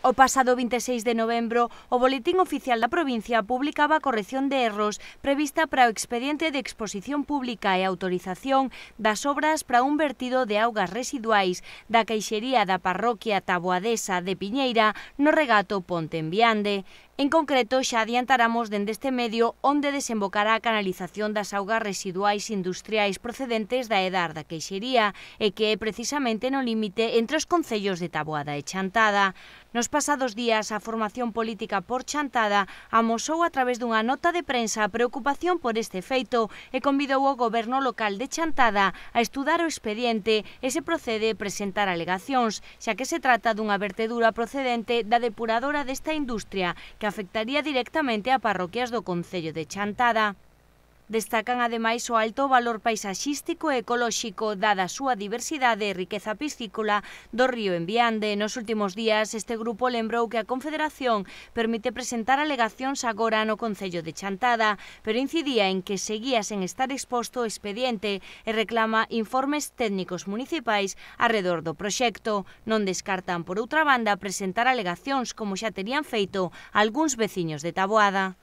O pasado 26 de novembro, o Boletín Oficial da Provincia publicaba a corrección de erros prevista para o expediente de exposición pública e autorización das obras para un vertido de augas residuais da caixería da parroquia taboadesa de Piñeira no regato Ponte en Viande. En concreto, xa adiantaramos dende este medio onde desembocará a canalización das augas residuais industriais procedentes da edar da queixería e que é precisamente no límite entre os concellos de Taboada e Chantada. Nos pasados días, a formación política por chantada amosou a través dunha nota de prensa a preocupación por este feito e convidou o goberno local de Chantada a estudar o expediente e se procede a presentar alegacións, xa que se trata dunha vertedura procedente da depuradora desta industria que afectaría directamente a parroquias do Concello de Chantada. Destacan ademais o alto valor paisaxístico e ecolóxico dada a súa diversidade e riqueza piscícola do río Enviande. Nos últimos días este grupo lembrou que a Confederación permite presentar alegacións agora no Concello de Chantada, pero incidía en que seguía sen estar exposto o expediente e reclama informes técnicos municipais arredor do proxecto. Non descartan, por outra banda, presentar alegacións como xa terían feito algúns veciños de Taboada.